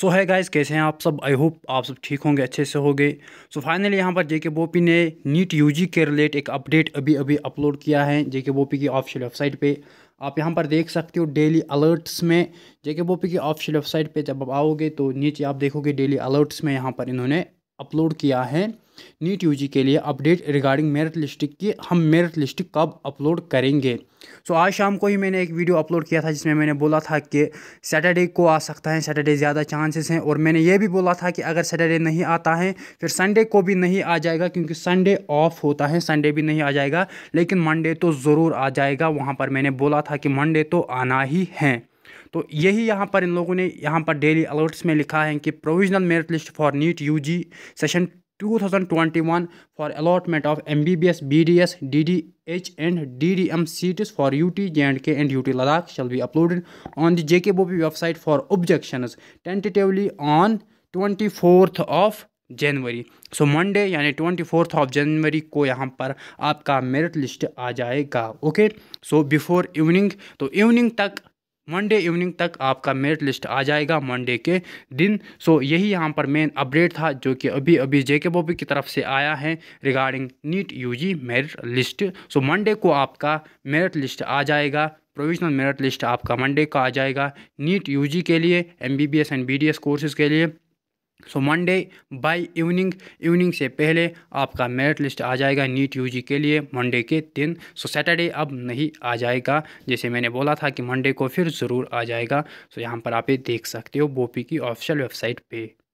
सो है गाइज कैसे हैं आप सब आई होप आप सब ठीक होंगे अच्छे से होंगे सो फाइनली यहाँ पर जेके बोपी ने नीट यूजी के रिलेट एक अपडेट अभी अभी अपलोड किया है जेके बोपी की ऑफिशियल वेबसाइट पे आप यहाँ पर देख सकते हो डेली अलर्ट्स में जेके बोपी की ऑफिशियल वेबसाइट पे जब आप आओगे तो नीचे आप देखोगे डेली अलर्ट्स में यहाँ पर इन्होंने अपलोड किया है नीट यू के लिए अपडेट रिगार्डिंग मेरिट लिस्ट की हम मेरिट लिस्ट कब अपलोड करेंगे सो आज शाम को ही मैंने एक वीडियो अपलोड किया था जिसमें मैंने बोला था कि सैटरडे को आ सकता है सैटरडे ज़्यादा चांसेस हैं और मैंने ये भी बोला था कि अगर सैटरडे नहीं आता है फिर संडे को भी नहीं आ जाएगा क्योंकि संडे ऑफ होता है संडे भी नहीं आ जाएगा लेकिन मंडे तो ज़रूर आ जाएगा वहाँ पर मैंने बोला था कि मंडे तो आना ही है तो यही यहाँ पर इन लोगों ने यहाँ पर डेली अलर्ट्स में लिखा है कि provisional merit list for NEET UG session 2021 for allotment of MBBS, BDS, DDH and DDM seats for UT, J&K and UT Ladakh shall be uploaded on the JKBOP website for objections tentatively on 24th of January so Monday यानी twenty fourth of January को यहाँ पर आपका merit list आ जाएगा okay so before evening तो evening तक Monday evening तक आपका मेरिट लिस्ट आ जाएगा मंडे के दिन सो यही यहाँ पर मेन अपडेट था जो कि अभी अभी जेके बॉबी की तरफ से आया है regarding NEET UG merit list so Monday को आपका मेरिट लिस्ट आ जाएगा प्रोविजनल मेरिट लिस्ट आपका मंडे का आ जाएगा नीट यूजी के लिए एमबीबीएस एंड बीडीएस कोर्सेज के लिए so Monday by evening evening से पहले आपका मेरिट लिस्ट आ जाएगा नीट यूजी के लिए मंडे के दिन सो so, सैटरडे अब नहीं आ जाएगा जैसे मैंने बोला था कि मंडे को फिर ज़रूर आ जाएगा सो so, यहाँ पर आप ये देख सकते हो बोपी की ऑफिशियल वेबसाइट पे